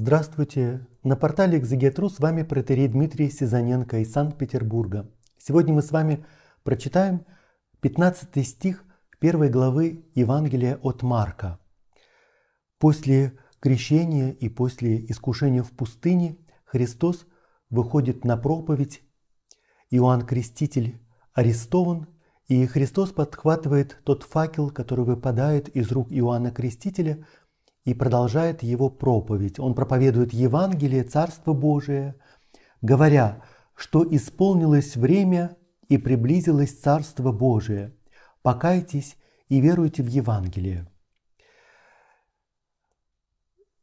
Здравствуйте! На портале Экзегетру с вами протерей Дмитрий Сизаненко из Санкт-Петербурга. Сегодня мы с вами прочитаем 15 стих первой главы Евангелия от Марка. После крещения и после искушения в пустыне Христос выходит на проповедь. Иоанн Креститель арестован, и Христос подхватывает тот факел, который выпадает из рук Иоанна Крестителя – и продолжает его проповедь. Он проповедует Евангелие, Царство Божие, говоря, что исполнилось время и приблизилось Царство Божие. Покайтесь и веруйте в Евангелие.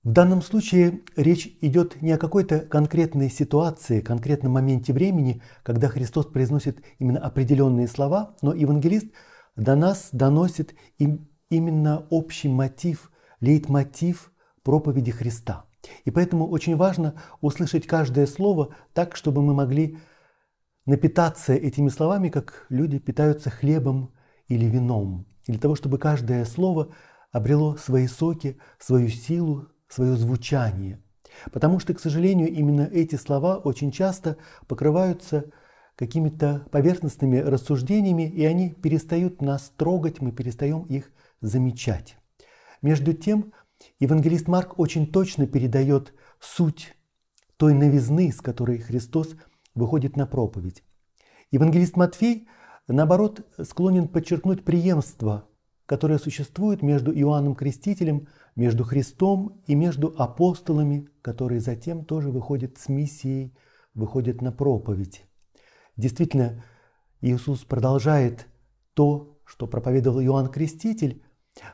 В данном случае речь идет не о какой-то конкретной ситуации, конкретном моменте времени, когда Христос произносит именно определенные слова, но евангелист до нас доносит им именно общий мотив лейтмотив проповеди Христа. И поэтому очень важно услышать каждое слово так, чтобы мы могли напитаться этими словами, как люди питаются хлебом или вином, для того, чтобы каждое слово обрело свои соки, свою силу, свое звучание. Потому что, к сожалению, именно эти слова очень часто покрываются какими-то поверхностными рассуждениями, и они перестают нас трогать, мы перестаем их замечать. Между тем, евангелист Марк очень точно передает суть той новизны, с которой Христос выходит на проповедь. Евангелист Матфей, наоборот, склонен подчеркнуть преемство, которое существует между Иоанном Крестителем, между Христом и между апостолами, которые затем тоже выходят с миссией, выходят на проповедь. Действительно, Иисус продолжает то, что проповедовал Иоанн Креститель,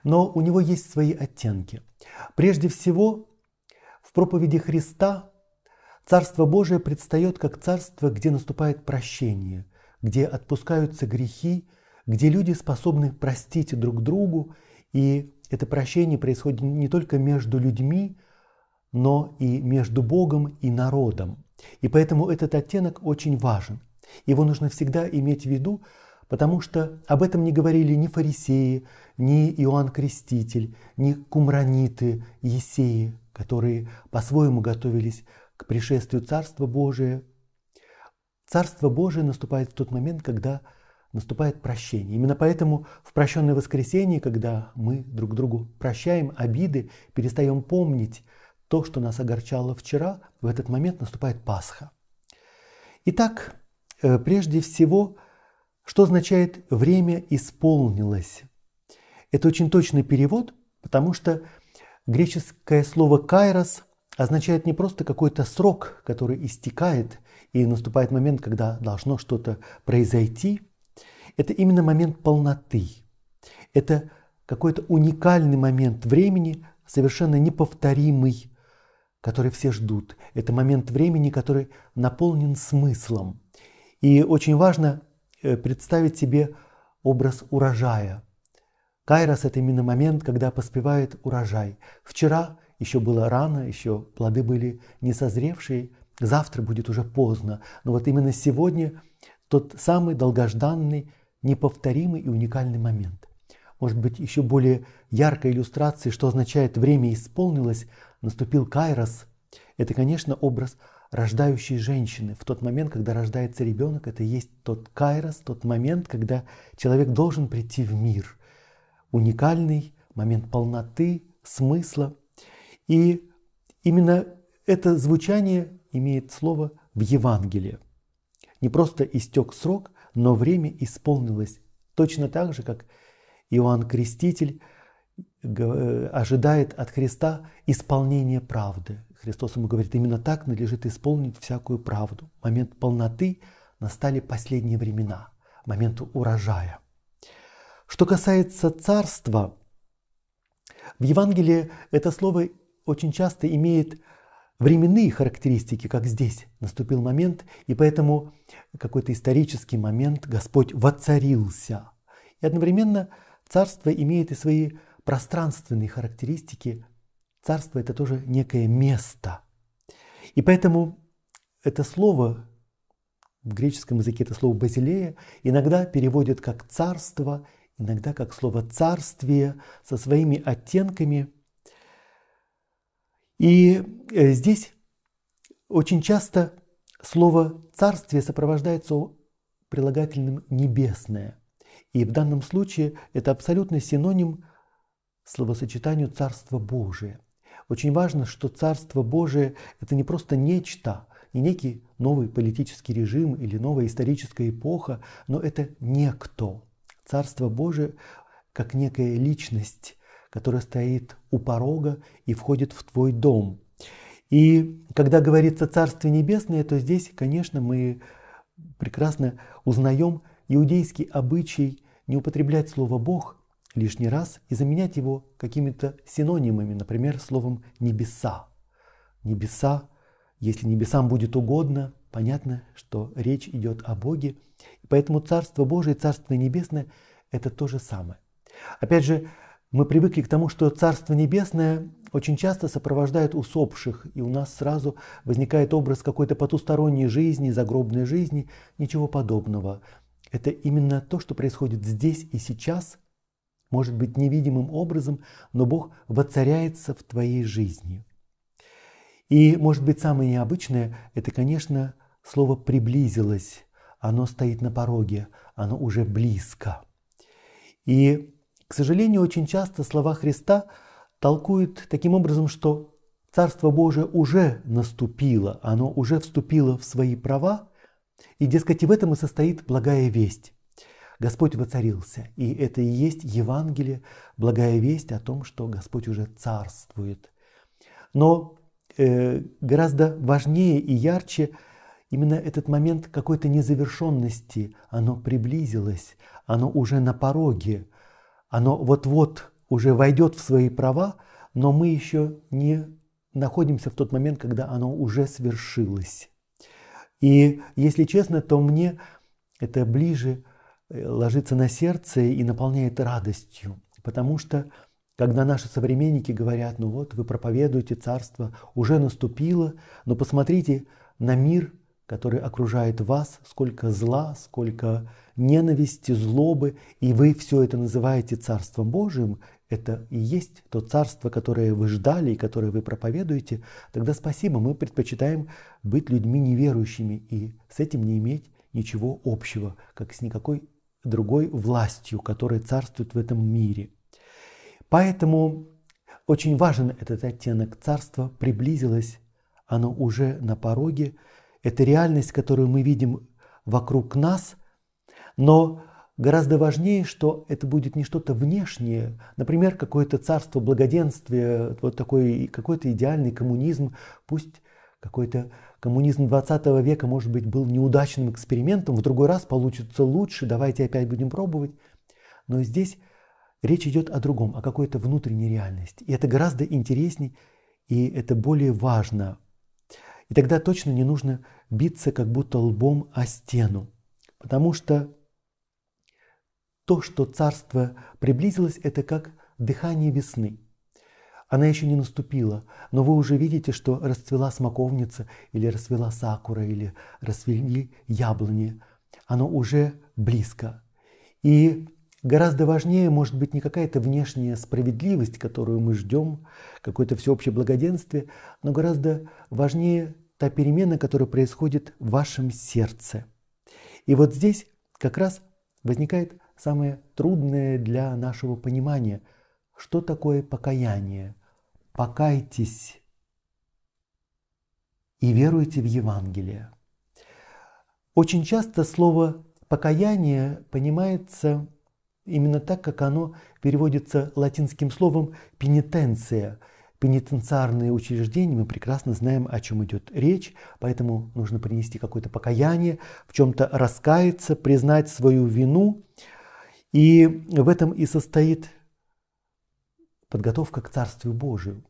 но у него есть свои оттенки. Прежде всего, в проповеди Христа Царство Божие предстает как царство, где наступает прощение, где отпускаются грехи, где люди способны простить друг другу, и это прощение происходит не только между людьми, но и между Богом и народом. И поэтому этот оттенок очень важен. Его нужно всегда иметь в виду, потому что об этом не говорили ни фарисеи, ни Иоанн Креститель, ни кумраниты, есеи, которые по-своему готовились к пришествию Царства Божия. Царство Божие наступает в тот момент, когда наступает прощение. Именно поэтому в прощенное воскресенье, когда мы друг другу прощаем обиды, перестаем помнить то, что нас огорчало вчера, в этот момент наступает Пасха. Итак, э, прежде всего – что означает «время исполнилось». Это очень точный перевод, потому что греческое слово «кайрос» означает не просто какой-то срок, который истекает, и наступает момент, когда должно что-то произойти. Это именно момент полноты. Это какой-то уникальный момент времени, совершенно неповторимый, который все ждут. Это момент времени, который наполнен смыслом. И очень важно Э, представить себе образ урожая. Кайрос – это именно момент, когда поспевает урожай. Вчера еще было рано, еще плоды были не созревшие, завтра будет уже поздно. Но вот именно сегодня тот самый долгожданный, неповторимый и уникальный момент. Может быть, еще более яркой иллюстрацией, что означает «время исполнилось», наступил Кайрос. Это, конечно, образ рождающей женщины. В тот момент, когда рождается ребенок, это есть тот кайрос, тот момент, когда человек должен прийти в мир. Уникальный момент полноты, смысла. И именно это звучание имеет слово в Евангелии. Не просто истек срок, но время исполнилось точно так же, как Иоанн Креститель – Э, ожидает от Христа исполнение правды. Христос ему говорит, именно так надлежит исполнить всякую правду. момент полноты настали последние времена, момент урожая. Что касается царства, в Евангелии это слово очень часто имеет временные характеристики, как здесь наступил момент, и поэтому какой-то исторический момент Господь воцарился. И одновременно царство имеет и свои пространственные характеристики царство – это тоже некое место. И поэтому это слово в греческом языке это слово «базилея» иногда переводят как «царство», иногда как слово «царствие» со своими оттенками. И э, здесь очень часто слово «царствие» сопровождается прилагательным «небесное». И в данном случае это абсолютно синоним словосочетанию «Царство Божие». Очень важно, что Царство Божие – это не просто нечто, не некий новый политический режим или новая историческая эпоха, но это некто. Царство Божие как некая личность, которая стоит у порога и входит в твой дом. И когда говорится «Царство Небесное», то здесь, конечно, мы прекрасно узнаем иудейский обычай не употреблять слово «Бог», лишний раз и заменять его какими-то синонимами, например, словом «небеса». Небеса, если небесам будет угодно, понятно, что речь идет о Боге. И поэтому Царство Божие, Царство Небесное – это то же самое. Опять же, мы привыкли к тому, что Царство Небесное очень часто сопровождает усопших, и у нас сразу возникает образ какой-то потусторонней жизни, загробной жизни, ничего подобного. Это именно то, что происходит здесь и сейчас – может быть невидимым образом, но Бог воцаряется в твоей жизни. И, может быть, самое необычное – это, конечно, слово «приблизилось». Оно стоит на пороге, оно уже близко. И, к сожалению, очень часто слова Христа толкуют таким образом, что Царство Божие уже наступило, оно уже вступило в свои права, и, дескать, и в этом и состоит благая весть. Господь воцарился. И это и есть Евангелие, благая весть о том, что Господь уже царствует. Но э, гораздо важнее и ярче именно этот момент какой-то незавершенности. Оно приблизилось, оно уже на пороге, оно вот-вот уже войдет в свои права, но мы еще не находимся в тот момент, когда оно уже свершилось. И если честно, то мне это ближе Э, ложится на сердце и наполняет радостью. Потому что, когда наши современники говорят, ну вот, вы проповедуете, царство уже наступило, но посмотрите на мир, который окружает вас, сколько зла, сколько ненависти, злобы, и вы все это называете Царством Божиим, это и есть то царство, которое вы ждали и которое вы проповедуете, тогда спасибо, мы предпочитаем быть людьми неверующими и с этим не иметь ничего общего, как с никакой другой властью, которая царствует в этом мире. Поэтому очень важен этот оттенок царства, приблизилось оно уже на пороге. Это реальность, которую мы видим вокруг нас, но гораздо важнее, что это будет не что-то внешнее, например, какое-то царство благоденствия, вот такой какой-то идеальный коммунизм, пусть какой-то коммунизм 20 века, может быть, был неудачным экспериментом, в другой раз получится лучше, давайте опять будем пробовать. Но здесь речь идет о другом, о какой-то внутренней реальности. И это гораздо интересней, и это более важно. И тогда точно не нужно биться как будто лбом о стену, потому что то, что царство приблизилось, это как дыхание весны – она еще не наступила, но вы уже видите, что расцвела смоковница или расцвела сакура или расцвели яблони. Оно уже близко. И гораздо важнее может быть не какая-то внешняя справедливость, которую мы ждем, какое-то всеобщее благоденствие, но гораздо важнее та перемена, которая происходит в вашем сердце. И вот здесь как раз возникает самое трудное для нашего понимания, что такое покаяние – покайтесь и веруйте в Евангелие. Очень часто слово покаяние понимается именно так, как оно переводится латинским словом пенитенция. Пенитенциарные учреждения, мы прекрасно знаем, о чем идет речь, поэтому нужно принести какое-то покаяние, в чем-то раскаяться, признать свою вину. И в этом и состоит подготовка к Царствию Божию.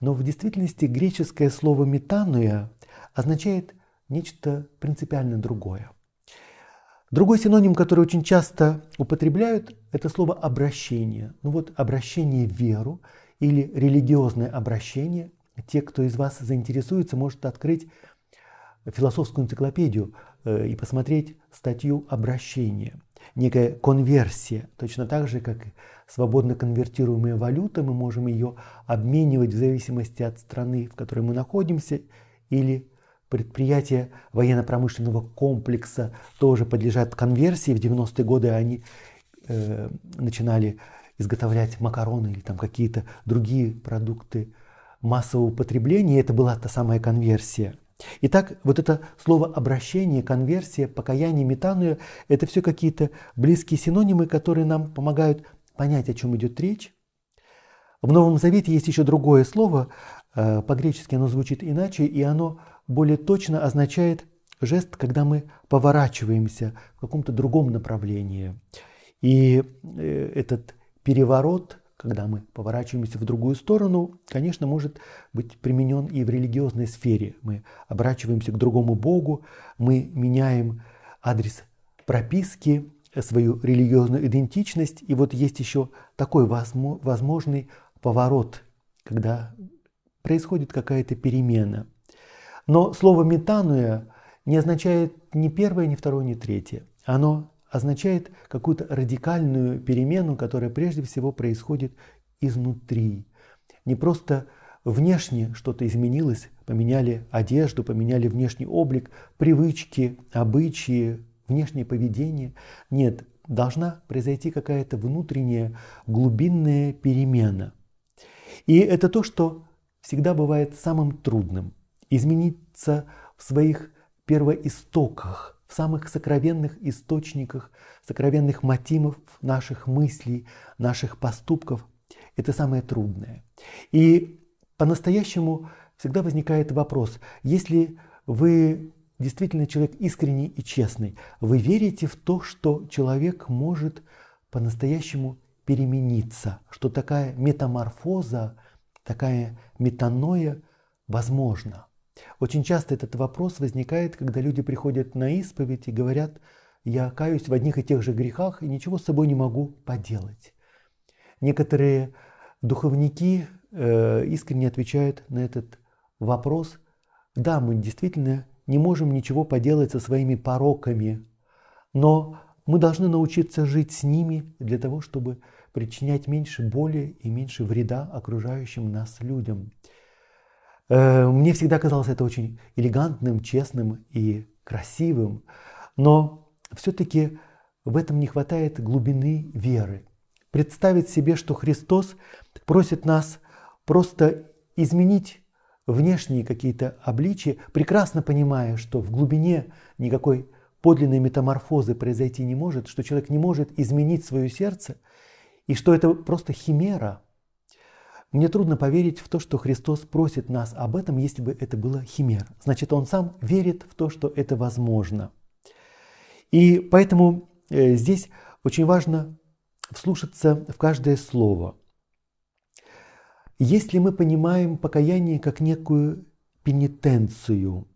Но в действительности греческое слово «метануя» означает нечто принципиально другое. Другой синоним, который очень часто употребляют, это слово «обращение». Ну вот обращение в веру или религиозное обращение. Те, кто из вас заинтересуется, может открыть философскую энциклопедию э, и посмотреть статью «Обращение». Некая конверсия, точно так же, как свободно конвертируемая валюта, мы можем ее обменивать в зависимости от страны, в которой мы находимся, или предприятия военно-промышленного комплекса тоже подлежат конверсии. В 90-е годы они э, начинали изготовлять макароны или там какие-то другие продукты массового потребления. это была та самая конверсия. Итак, вот это слово обращение, конверсия, покаяние, метаную – это все какие-то близкие синонимы, которые нам помогают понять, о чем идет речь, в Новом Завете есть еще другое слово, э, по-гречески оно звучит иначе, и оно более точно означает жест, когда мы поворачиваемся в каком-то другом направлении. И э, этот переворот, когда мы поворачиваемся в другую сторону, конечно, может быть применен и в религиозной сфере. Мы обращаемся к другому Богу, мы меняем адрес прописки, свою религиозную идентичность. И вот есть еще такой возможный поворот, когда происходит какая-то перемена. Но слово «метануя» не означает ни первое, ни второе, ни третье. Оно означает какую-то радикальную перемену, которая прежде всего происходит изнутри. Не просто внешне что-то изменилось, поменяли одежду, поменяли внешний облик, привычки, обычаи, внешнее поведение. Нет, должна произойти какая-то внутренняя глубинная перемена. И это то, что всегда бывает самым трудным. Измениться в своих первоистоках, в самых сокровенных источниках, сокровенных мотивов наших мыслей, наших поступков. Это самое трудное. И по-настоящему всегда возникает вопрос, если вы действительно человек искренний и честный. Вы верите в то, что человек может по-настоящему перемениться, что такая метаморфоза, такая метаноя возможна. Очень часто этот вопрос возникает, когда люди приходят на исповедь и говорят, я каюсь в одних и тех же грехах и ничего с собой не могу поделать. Некоторые духовники э, искренне отвечают на этот вопрос, да, мы действительно не можем ничего поделать со своими пороками, но мы должны научиться жить с ними для того, чтобы причинять меньше боли и меньше вреда окружающим нас людям. Э, мне всегда казалось это очень элегантным, честным и красивым, но все-таки в этом не хватает глубины веры. Представить себе, что Христос просит нас просто изменить внешние какие-то обличия, прекрасно понимая, что в глубине никакой подлинной метаморфозы произойти не может, что человек не может изменить свое сердце, и что это просто химера. Мне трудно поверить в то, что Христос просит нас об этом, если бы это было химера. Значит, Он сам верит в то, что это возможно. И поэтому э, здесь очень важно вслушаться в каждое слово – если мы понимаем покаяние как некую пенитенцию,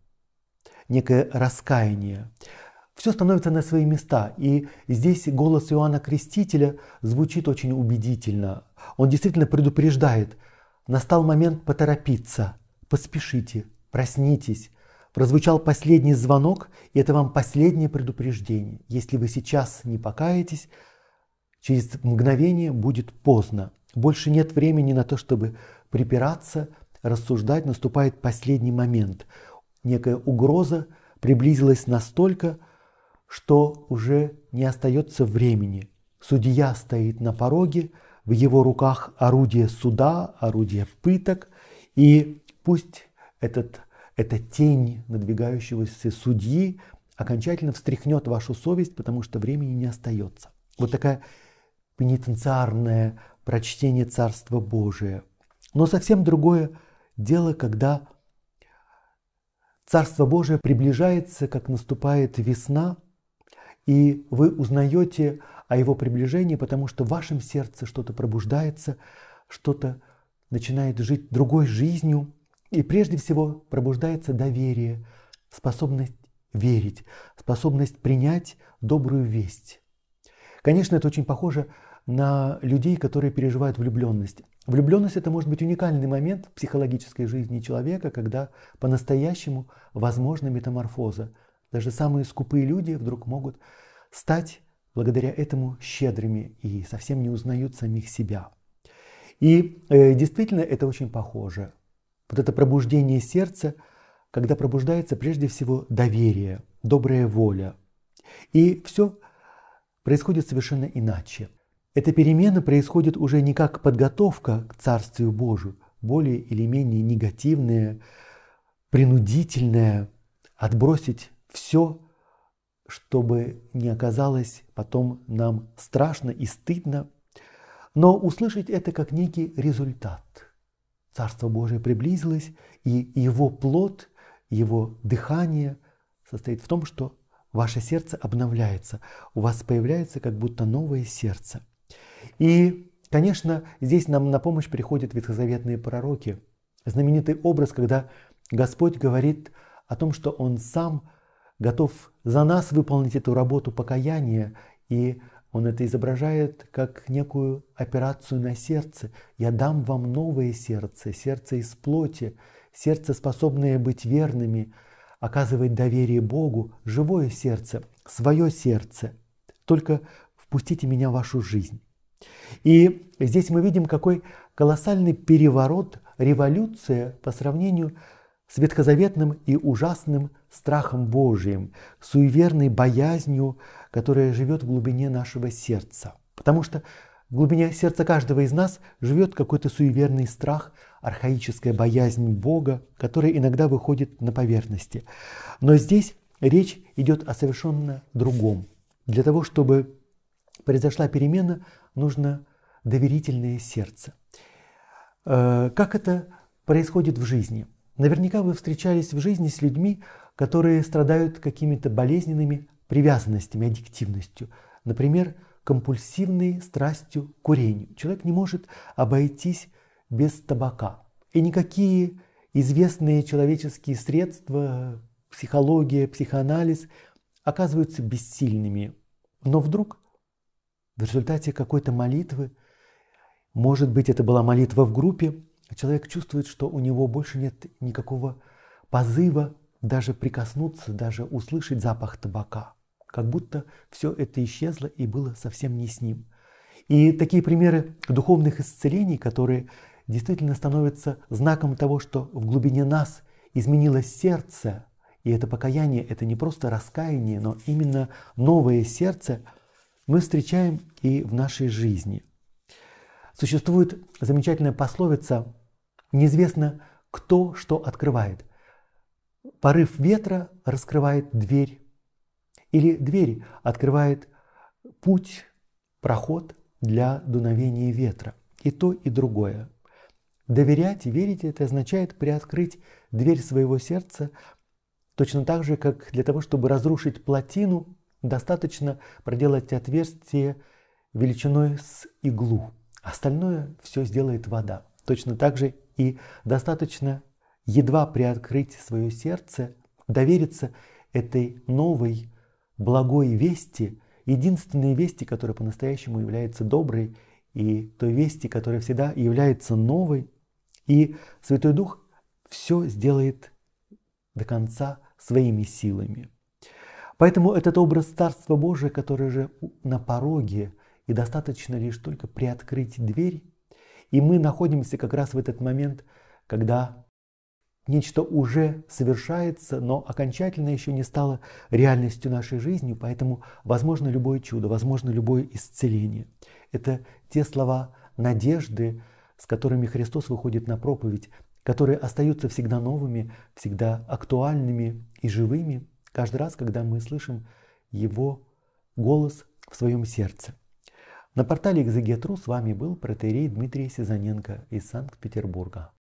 некое раскаяние, все становится на свои места. И здесь голос Иоанна Крестителя звучит очень убедительно. Он действительно предупреждает. Настал момент поторопиться. Поспешите, проснитесь. Прозвучал последний звонок, и это вам последнее предупреждение. Если вы сейчас не покаетесь, через мгновение будет поздно. Больше нет времени на то, чтобы припираться, рассуждать. Наступает последний момент. Некая угроза приблизилась настолько, что уже не остается времени. Судья стоит на пороге, в его руках орудие суда, орудие пыток, и пусть этот, эта тень надвигающегося судьи окончательно встряхнет вашу совесть, потому что времени не остается. Вот такая пенитенциарная прочтение Царства Божия. Но совсем другое дело, когда Царство Божие приближается, как наступает весна, и вы узнаете о его приближении, потому что в вашем сердце что-то пробуждается, что-то начинает жить другой жизнью, и прежде всего пробуждается доверие, способность верить, способность принять добрую весть. Конечно, это очень похоже на людей, которые переживают влюбленность. Влюбленность это может быть уникальный момент в психологической жизни человека, когда по-настоящему возможна метаморфоза. Даже самые скупые люди вдруг могут стать благодаря этому щедрыми и совсем не узнают самих себя. И э, действительно это очень похоже. Вот это пробуждение сердца, когда пробуждается прежде всего доверие, добрая воля. И все происходит совершенно иначе. Эта перемена происходит уже не как подготовка к Царствию Божию, более или менее негативная, принудительная, отбросить все, чтобы не оказалось потом нам страшно и стыдно, но услышать это как некий результат. Царство Божие приблизилось, и его плод, его дыхание состоит в том, что ваше сердце обновляется, у вас появляется как будто новое сердце – и, конечно, здесь нам на помощь приходят ветхозаветные пророки. Знаменитый образ, когда Господь говорит о том, что Он сам готов за нас выполнить эту работу покаяния, и Он это изображает как некую операцию на сердце. «Я дам вам новое сердце, сердце из плоти, сердце, способное быть верными, оказывать доверие Богу, живое сердце, свое сердце. Только впустите меня в вашу жизнь». И здесь мы видим, какой колоссальный переворот, революция по сравнению с ветхозаветным и ужасным страхом Божиим, суеверной боязнью, которая живет в глубине нашего сердца. Потому что в глубине сердца каждого из нас живет какой-то суеверный страх, архаическая боязнь Бога, которая иногда выходит на поверхности. Но здесь речь идет о совершенно другом. Для того, чтобы произошла перемена, нужно доверительное сердце. Э, как это происходит в жизни? Наверняка вы встречались в жизни с людьми, которые страдают какими-то болезненными привязанностями, аддиктивностью. Например, компульсивной страстью к курению. Человек не может обойтись без табака. И никакие известные человеческие средства, психология, психоанализ оказываются бессильными. Но вдруг в результате какой-то молитвы, может быть, это была молитва в группе, человек чувствует, что у него больше нет никакого позыва даже прикоснуться, даже услышать запах табака. Как будто все это исчезло и было совсем не с ним. И такие примеры духовных исцелений, которые действительно становятся знаком того, что в глубине нас изменилось сердце, и это покаяние, это не просто раскаяние, но именно новое сердце – мы встречаем и в нашей жизни. Существует замечательная пословица «Неизвестно, кто что открывает». Порыв ветра раскрывает дверь. Или дверь открывает путь, проход для дуновения ветра. И то, и другое. Доверять и верить – это означает приоткрыть дверь своего сердца, точно так же, как для того, чтобы разрушить плотину, Достаточно проделать отверстие величиной с иглу. Остальное все сделает вода. Точно так же и достаточно едва приоткрыть свое сердце, довериться этой новой благой вести, единственной вести, которая по-настоящему является доброй, и той вести, которая всегда является новой. И Святой Дух все сделает до конца своими силами. Поэтому этот образ Царства Божия, который же на пороге, и достаточно лишь только приоткрыть дверь, и мы находимся как раз в этот момент, когда нечто уже совершается, но окончательно еще не стало реальностью нашей жизни, поэтому возможно любое чудо, возможно любое исцеление. Это те слова надежды, с которыми Христос выходит на проповедь, которые остаются всегда новыми, всегда актуальными и живыми – каждый раз, когда мы слышим его голос в своем сердце. На портале «Экзегетру» с вами был протерей Дмитрий Сизаненко из Санкт-Петербурга.